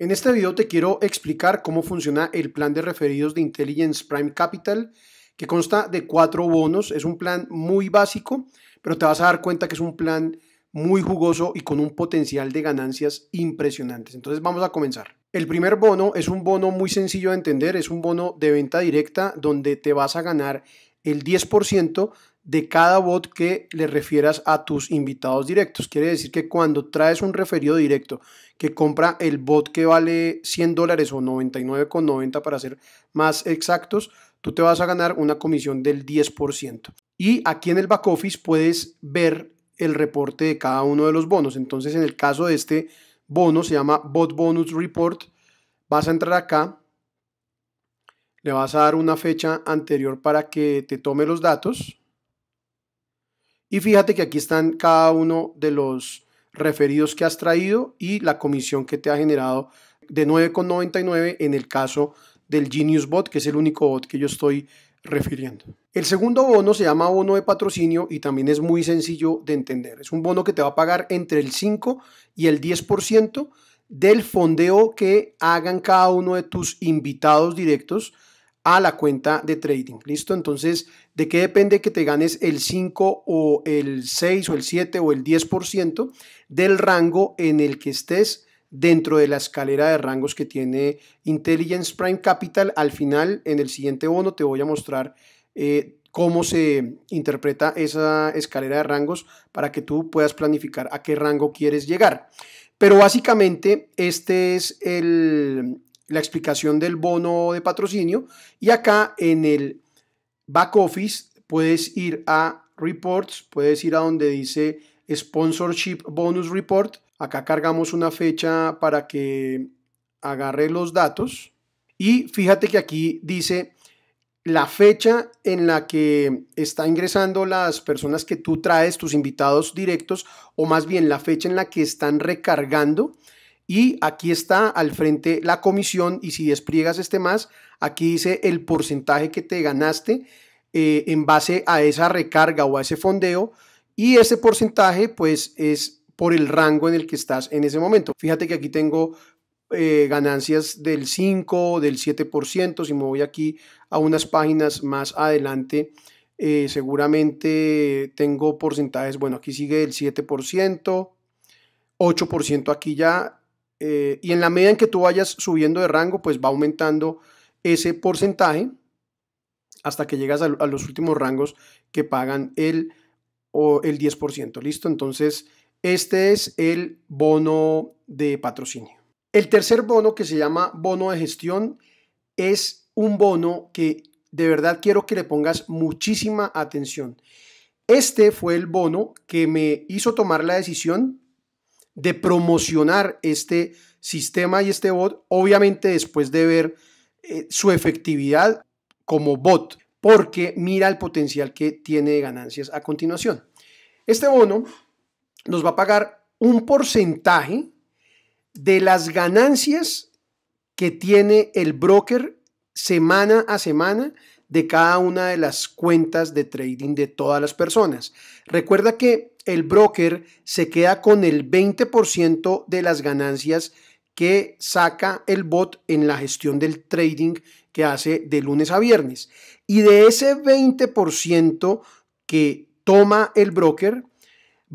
En este video te quiero explicar cómo funciona el plan de referidos de Intelligence Prime Capital, que consta de cuatro bonos. Es un plan muy básico, pero te vas a dar cuenta que es un plan muy jugoso y con un potencial de ganancias impresionantes. Entonces vamos a comenzar. El primer bono es un bono muy sencillo de entender, es un bono de venta directa donde te vas a ganar el 10% de cada bot que le refieras a tus invitados directos. Quiere decir que cuando traes un referido directo que compra el bot que vale 100 dólares o 99,90 para ser más exactos, tú te vas a ganar una comisión del 10%. Y aquí en el back office puedes ver el reporte de cada uno de los bonos. Entonces, en el caso de este bono, se llama Bot Bonus Report. Vas a entrar acá, le vas a dar una fecha anterior para que te tome los datos. Y fíjate que aquí están cada uno de los referidos que has traído y la comisión que te ha generado de 9,99 en el caso del Genius Bot, que es el único bot que yo estoy refiriendo. El segundo bono se llama bono de patrocinio y también es muy sencillo de entender. Es un bono que te va a pagar entre el 5 y el 10% del fondeo que hagan cada uno de tus invitados directos a la cuenta de trading. ¿Listo? Entonces, ¿de qué depende que te ganes el 5 o el 6 o el 7 o el 10% del rango en el que estés? dentro de la escalera de rangos que tiene Intelligence Prime Capital. Al final, en el siguiente bono, te voy a mostrar eh, cómo se interpreta esa escalera de rangos para que tú puedas planificar a qué rango quieres llegar. Pero básicamente este es el, la explicación del bono de patrocinio y acá en el back office puedes ir a reports, puedes ir a donde dice sponsorship bonus report. Acá cargamos una fecha para que agarre los datos y fíjate que aquí dice la fecha en la que está ingresando las personas que tú traes, tus invitados directos, o más bien la fecha en la que están recargando y aquí está al frente la comisión y si despliegas este más, aquí dice el porcentaje que te ganaste eh, en base a esa recarga o a ese fondeo. Y ese porcentaje pues es por el rango en el que estás en ese momento. Fíjate que aquí tengo eh, ganancias del 5, del 7%. Si me voy aquí a unas páginas más adelante, eh, seguramente tengo porcentajes. Bueno, aquí sigue el 7%, 8% aquí ya, eh, y en la medida en que tú vayas subiendo de rango, pues va aumentando ese porcentaje hasta que llegas a, los últimos rangos que pagan el, o el 10%. ¿Listo? Entonces, este es el bono de patrocinio. El tercer bono que se llama bono de gestión es un bono que de verdad quiero que le pongas muchísima atención. Este fue el bono que me hizo tomar la decisión de promocionar este sistema y este bot, obviamente después de ver eh, su efectividad como bot, porque mira el potencial que tiene de ganancias a continuación. Este bono nos va a pagar un porcentaje de las ganancias que tiene el broker semana a semana de cada una de las cuentas de trading de todas las personas. Recuerda que el broker se queda con el 20% de las ganancias que saca el bot en la gestión del trading que hace de lunes a viernes. Y de ese 20% que toma el broker,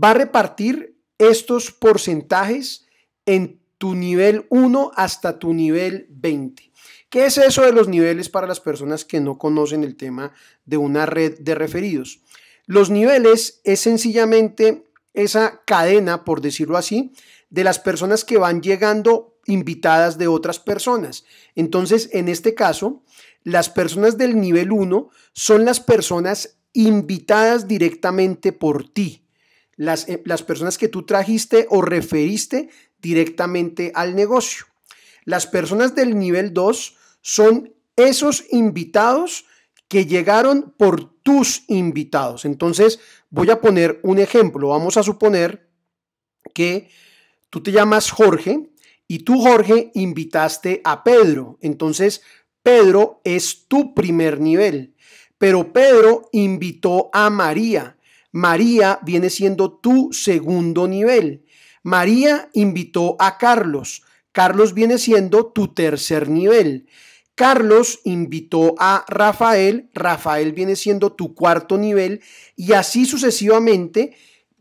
va a repartir estos porcentajes en tu nivel 1 hasta tu nivel 20. ¿Qué es eso de los niveles para las personas que no conocen el tema de una red de referidos? Los niveles es sencillamente esa cadena, por decirlo así, de las personas que van llegando invitadas de otras personas. Entonces, en este caso, las personas del nivel 1 son las personas invitadas directamente por ti, eh, las, personas que tú trajiste o referiste directamente al negocio. Las personas del nivel 2 son esos invitados que llegaron por tus invitados. Entonces, voy a poner un ejemplo. Vamos a suponer que tú te llamas Jorge y tú, Jorge, invitaste a Pedro. Entonces, Pedro es tu primer nivel. Pero Pedro invitó a María. María viene siendo tu segundo nivel. María invitó a Carlos. Carlos viene siendo tu tercer nivel. Carlos invitó a Rafael, Rafael viene siendo tu cuarto nivel y así sucesivamente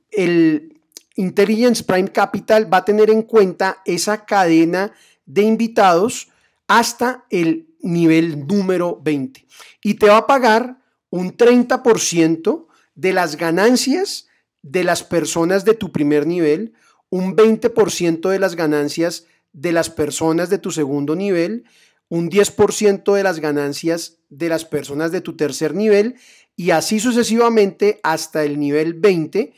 el Intelligence Prime Capital va a tener en cuenta esa cadena de invitados hasta el nivel número 20 y te va a pagar un 30% de las ganancias de las personas de tu primer nivel, un 20% de las ganancias de las personas de tu segundo nivel, un 10% de las ganancias de las personas de tu tercer nivel y así sucesivamente hasta el nivel 20,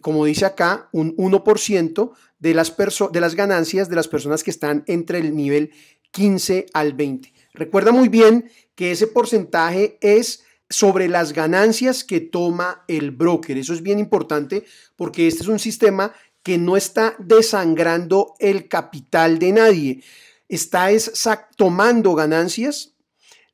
como dice acá, un 1% de las, de las ganancias de las personas que están entre el nivel 15 al 20. Recuerda muy bien que ese porcentaje es sobre las ganancias que toma el broker. Eso es bien importante porque este es un sistema que no está desangrando el capital de nadie está tomando ganancias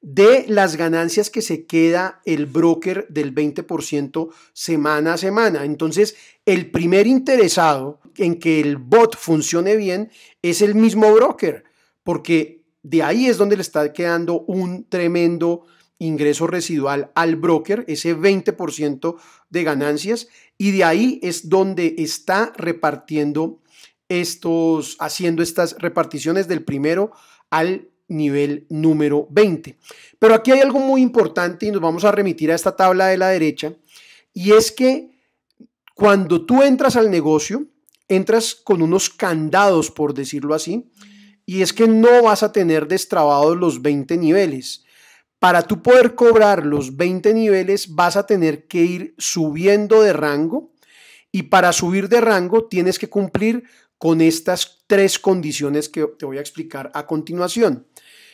de las ganancias que se queda el broker del 20% semana a semana. Entonces, el primer interesado en que el bot funcione bien es el mismo broker, porque de ahí es donde le está quedando un tremendo ingreso residual al broker, ese 20% de ganancias, y de ahí es donde está repartiendo estos, haciendo estas reparticiones del primero al nivel número 20. Pero aquí hay algo muy importante y nos vamos a remitir a esta tabla de la derecha y es que cuando tú entras al negocio, entras con unos candados, por decirlo así, y es que no vas a tener destrabados los 20 niveles. Para tú poder cobrar los 20 niveles vas a tener que ir subiendo de rango y para subir de rango tienes que cumplir con estas tres condiciones que te voy a explicar a continuación.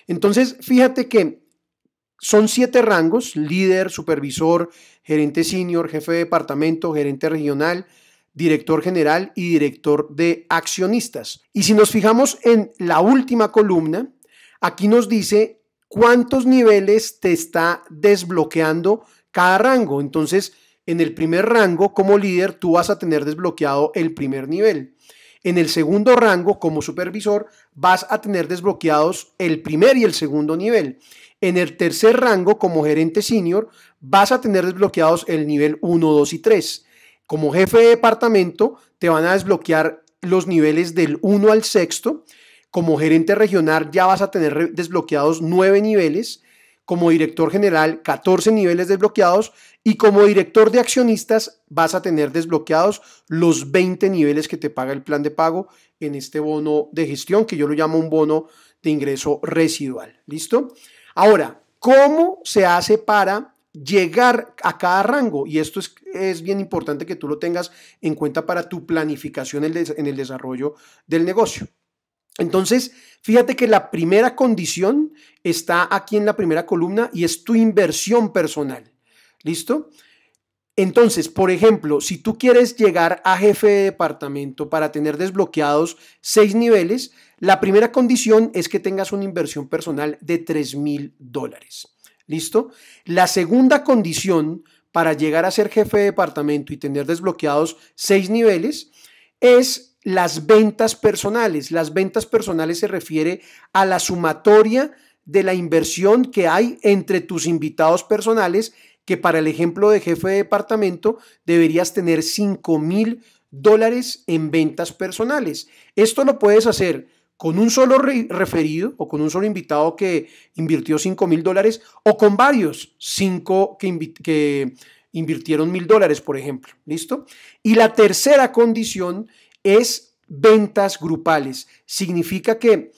Entonces, fíjate que son siete rangos, líder, supervisor, gerente senior, jefe de departamento, gerente regional, director general y director de accionistas. Y si nos fijamos en la última columna, aquí nos dice cuántos niveles te está desbloqueando cada rango. Entonces, en el primer rango, como líder, tú vas a tener desbloqueado el primer nivel. En el segundo rango, como supervisor, vas a tener desbloqueados el primer y el segundo nivel. En el tercer rango, como gerente senior, vas a tener desbloqueados el nivel 1, 2 y 3. Como jefe de departamento, te van a desbloquear los niveles del 1 al sexto. Como gerente regional, ya vas a tener desbloqueados 9 niveles como director general 14 niveles desbloqueados y como director de accionistas vas a tener desbloqueados los 20 niveles que te paga el plan de pago en este bono de gestión que yo lo llamo un bono de ingreso residual. ¿Listo? Ahora, ¿cómo se hace para llegar a cada rango? Y esto es, es bien importante que tú lo tengas en cuenta para tu planificación en el desarrollo del negocio. Entonces, fíjate que la primera condición está aquí en la primera columna y es tu inversión personal. ¿Listo? Entonces, por ejemplo, si tú quieres llegar a jefe de departamento para tener desbloqueados seis niveles, la primera condición es que tengas una inversión personal de 3,000 mil dólares. ¿Listo? La segunda condición para llegar a ser jefe de departamento y tener desbloqueados seis niveles es las ventas personales. Las ventas personales se refiere a la sumatoria de la inversión que hay entre tus invitados personales, que para el ejemplo de jefe de departamento deberías tener 5 mil dólares en ventas personales. Esto lo puedes hacer con un solo referido o con un solo invitado que invirtió 5 mil dólares o con varios, cinco que, que invirtieron mil dólares, por ejemplo. ¿Listo? Y la tercera condición es ventas grupales. Significa que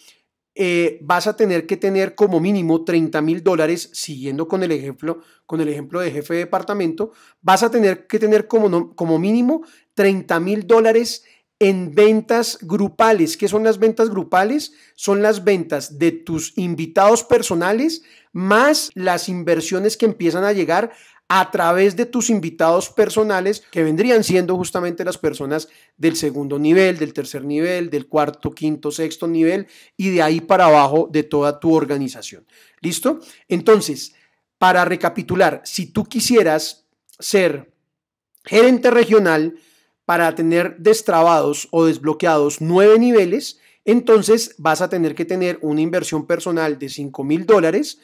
eh, vas a tener que tener como mínimo 30 mil dólares, siguiendo con el ejemplo, con el ejemplo de jefe de departamento, vas a tener que tener como, como mínimo 30 mil dólares en ventas grupales. ¿Qué son las ventas grupales? Son las ventas de tus invitados personales más las inversiones que empiezan a llegar a través de tus invitados personales, que vendrían siendo justamente las personas del segundo nivel, del tercer nivel, del cuarto, quinto, sexto nivel y de ahí para abajo de toda tu organización. ¿Listo? Entonces, para recapitular, si tú quisieras ser gerente regional para tener destrabados o desbloqueados nueve niveles, entonces vas a tener que tener una inversión personal de cinco mil dólares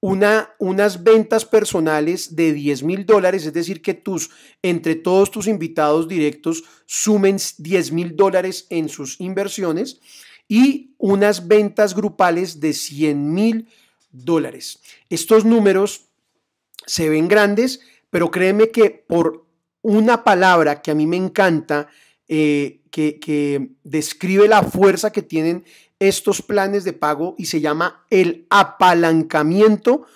unas ventas personales de 10 mil dólares, es decir, que tus, entre todos tus invitados directos sumen 10 mil dólares en sus inversiones y unas ventas grupales de 100 mil dólares. Estos números se ven grandes, pero créeme que por una palabra que a mí me encanta, eh, que describe la fuerza que tienen estos planes de pago y se llama el apalancamiento.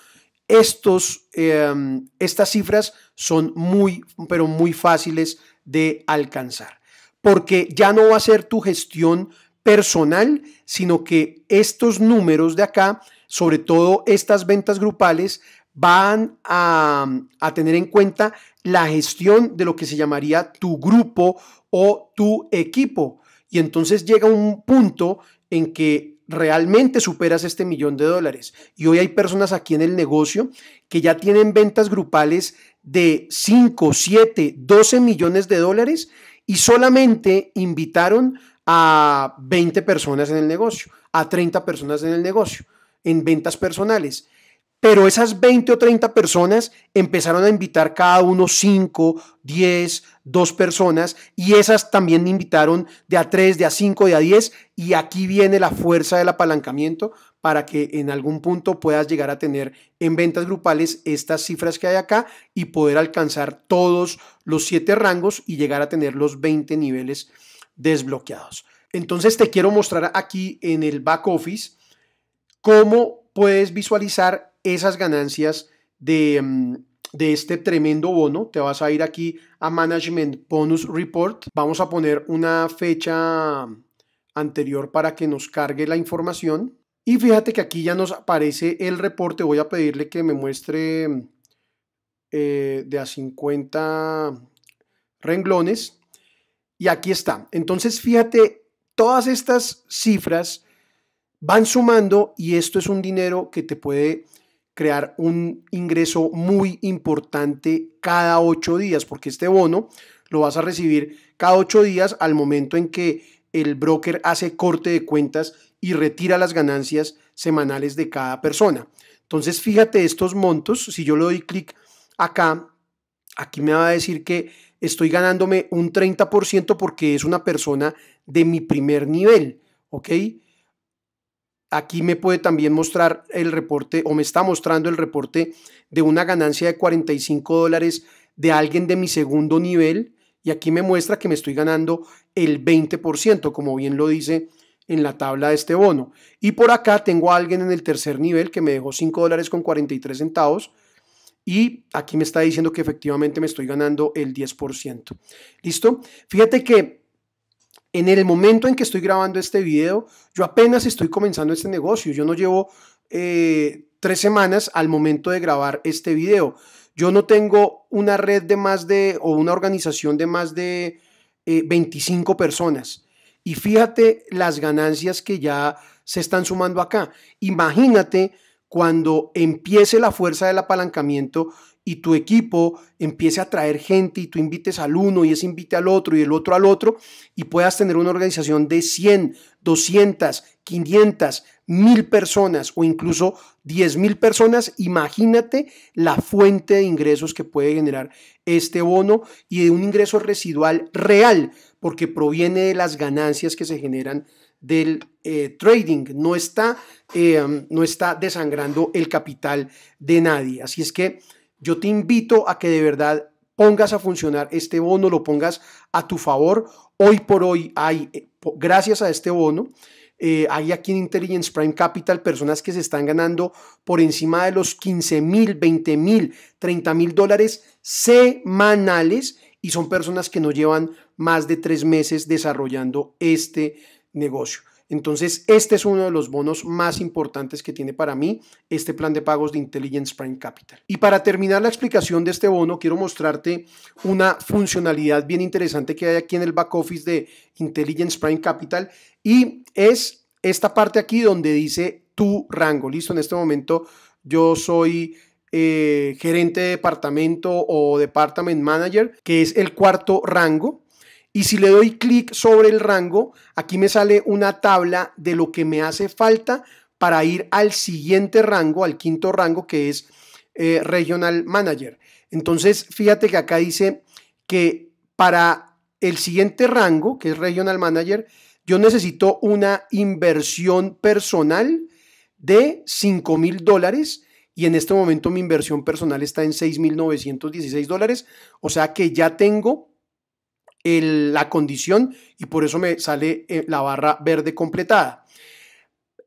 Estos, em, estas cifras son muy, pero muy fáciles de alcanzar, porque ya no va a ser tu gestión personal, sino que estos números de acá, sobre todo estas ventas grupales, van a, a, tener en cuenta la gestión de lo que se llamaría tu grupo o tu equipo. Y entonces llega un punto en que realmente superas este millón de dólares. Y hoy hay personas aquí en el negocio que ya tienen ventas grupales de 5, 7, 12 millones de dólares y solamente invitaron a 20 personas en el negocio, a 30 personas en el negocio, en ventas personales. Pero esas 20 o 30 personas empezaron a invitar cada uno 5, 10, 2 personas y esas también invitaron de a 3, de a 5, de a 10 y aquí viene la fuerza del apalancamiento para que en algún punto puedas llegar a tener en ventas grupales estas cifras que hay acá y poder alcanzar todos los 7 rangos y llegar a tener los 20 niveles desbloqueados. Entonces te quiero mostrar aquí en el back office cómo puedes visualizar esas ganancias mm, de, este tremendo bono. Te vas a ir aquí a Management Bonus Report. Vamos a poner una fecha anterior para que nos cargue la información. Y fíjate que aquí ya nos aparece el reporte. Voy a pedirle que me muestre eh, de a 50 renglones. Y aquí está. Entonces, fíjate, todas estas cifras van sumando y esto es un dinero que te puede crear un ingreso muy importante cada ocho días, porque este bono lo vas a recibir cada ocho días al momento en que el broker hace corte de cuentas y retira las ganancias semanales de cada persona. Entonces, fíjate estos montos, si yo le doy clic acá, aquí me va a decir que estoy ganándome un 30% porque es una persona de mi primer nivel, ¿ok? Aquí me puede también mostrar el reporte o me está mostrando el reporte de una ganancia de 45 dólares de alguien de mi segundo nivel y aquí me muestra que me estoy ganando el 20%, como bien lo dice en la tabla de este bono. Y por acá tengo a alguien en el tercer nivel que me dejó 5 dólares con 43 centavos y aquí me está diciendo que efectivamente me estoy ganando el 10%. ¿Listo? Fíjate que en el momento en que estoy grabando este video, yo apenas estoy comenzando este negocio. Yo no llevo eh, tres semanas al momento de grabar este video. Yo no tengo una red de más de, o una organización de más de 25 eh, personas. Y fíjate las ganancias que ya se están sumando acá. Imagínate cuando empiece la fuerza del apalancamiento y tu equipo empiece a traer gente y tú invites al uno y ese invite al otro y el otro al otro y puedas tener una organización de 100, 200, 500, 1000 personas o incluso 10 mil personas, imagínate la fuente de ingresos que puede generar este bono y de un ingreso residual real porque proviene de las ganancias que se generan del eh, trading, no está, eh, no está desangrando el capital de nadie. Así es que yo te invito a que de verdad pongas a funcionar este bono, lo pongas a tu favor. Hoy por hoy hay, eh, gracias a este bono, eh, hay aquí en Intelligence Prime Capital personas que se están ganando por encima de los 15 mil, 20 mil, 30 mil dólares semanales y son personas que no llevan más de tres meses desarrollando este negocio. Entonces, este es uno de los bonos más importantes que tiene para mí este plan de pagos de Intelligence Prime Capital. Y para terminar la explicación de este bono, quiero mostrarte una funcionalidad bien interesante que hay aquí en el back office de Intelligence Prime Capital y es esta parte aquí donde dice tu rango. Listo, en este momento yo soy eh, gerente de departamento o department manager, que es el cuarto rango. Y si le doy clic sobre el rango, aquí me sale una tabla de lo que me hace falta para ir al siguiente rango, al quinto rango que es eh, Regional Manager. Entonces, fíjate que acá dice que para el siguiente rango, que es Regional Manager, yo necesito una inversión personal de 5 mil dólares y en este momento mi inversión personal está en 6.916 dólares, o sea que ya tengo la condición y por eso me sale eh, la barra verde completada.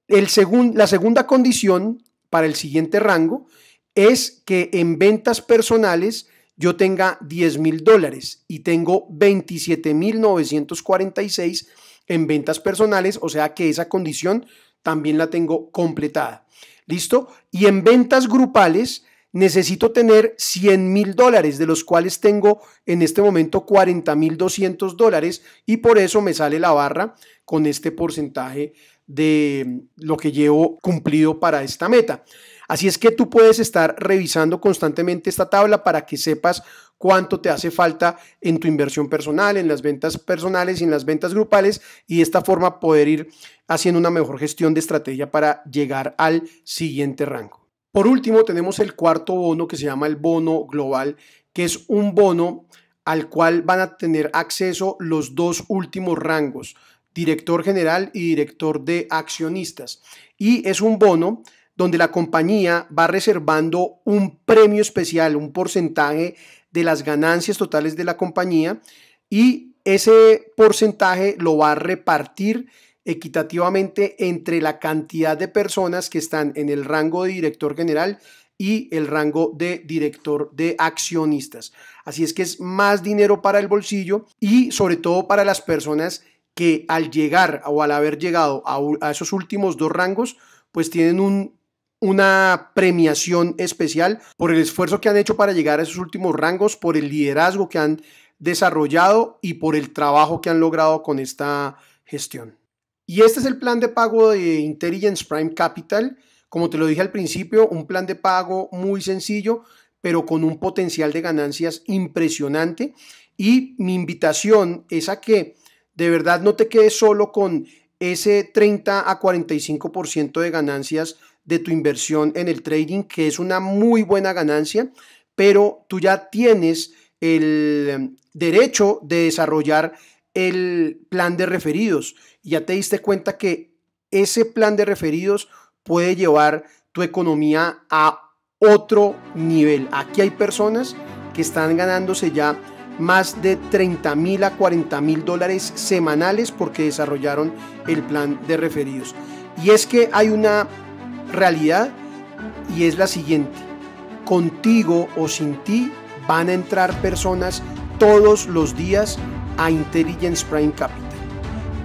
El la segunda condición para el siguiente rango es que en ventas personales yo tenga 10 mil dólares y tengo 27.946 en ventas personales, o sea que esa condición también la tengo completada. ¿Listo? Y en ventas grupales necesito tener 100 mil dólares, de los cuales tengo en este momento 40 mil 200 dólares y por eso me sale la barra con este porcentaje de lo que llevo cumplido para esta meta. Así es que tú puedes estar revisando constantemente esta tabla para que sepas cuánto te hace falta en tu inversión personal, en las ventas personales y en las ventas grupales y de esta forma poder ir haciendo una mejor gestión de estrategia para llegar al siguiente rango. Por último, tenemos el cuarto bono que se llama el bono global, que es un bono al cual van a tener acceso los dos últimos rangos, director general y director de accionistas. Y es un bono donde la compañía va reservando un premio especial, un porcentaje de las ganancias totales de la compañía y ese porcentaje lo va a repartir equitativamente entre la cantidad de personas que están en el rango de director general y el rango de director de accionistas. Así es que es más dinero para el bolsillo y sobre todo para las personas que al llegar o al haber llegado a, esos últimos dos rangos, pues tienen una premiación especial por el esfuerzo que han hecho para llegar a esos últimos rangos, por el liderazgo que han desarrollado y por el trabajo que han logrado con esta gestión. Y este es el plan de pago de Intelligence Prime Capital. Como te lo dije al principio, un plan de pago muy sencillo, pero con un potencial de ganancias impresionante. Y mi invitación es a que de verdad no te quedes solo con ese 30 a 45% de ganancias de tu inversión en el trading, que es una muy buena ganancia, pero tú ya tienes el derecho de desarrollar el plan de referidos ya te diste cuenta que ese plan de referidos puede llevar tu economía a otro nivel. Aquí hay personas que están ganándose ya más de 30 mil a 40 mil dólares semanales porque desarrollaron el plan de referidos. Y es que hay una realidad y es la siguiente. Contigo o sin ti van a entrar personas todos los días a Intelligence Prime Capital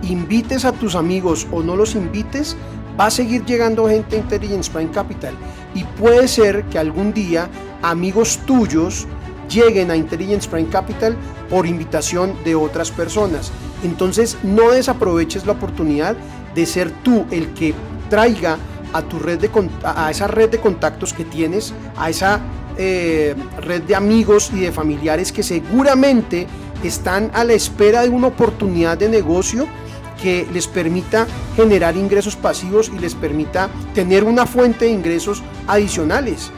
invites a tus amigos o no los invites, va a seguir llegando gente a Intelligence Prime Capital. Y puede ser que algún día amigos tuyos lleguen a Intelligence Prime Capital por invitación de otras personas. Entonces no desaproveches la oportunidad de ser tú el que traiga a, tu red de, a esa red de contactos que tienes, a esa eh, red de amigos y de familiares que seguramente están a la espera de una oportunidad de negocio que les permita generar ingresos pasivos y les permita tener una fuente de ingresos adicionales.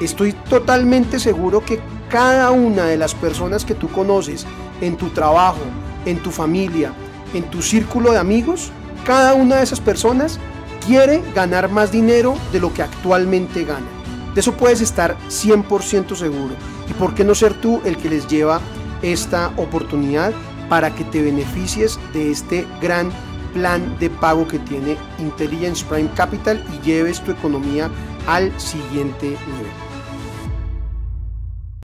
Estoy totalmente seguro que cada una de las personas que tú conoces en tu trabajo, en tu familia, en tu círculo de amigos, cada una de esas personas quiere ganar más dinero de lo que actualmente gana. De eso puedes estar 100% seguro. ¿Y por qué no ser tú el que les lleva esta oportunidad para que te beneficies de este gran plan de pago que tiene Intelligence Prime Capital y lleves tu economía al siguiente nivel.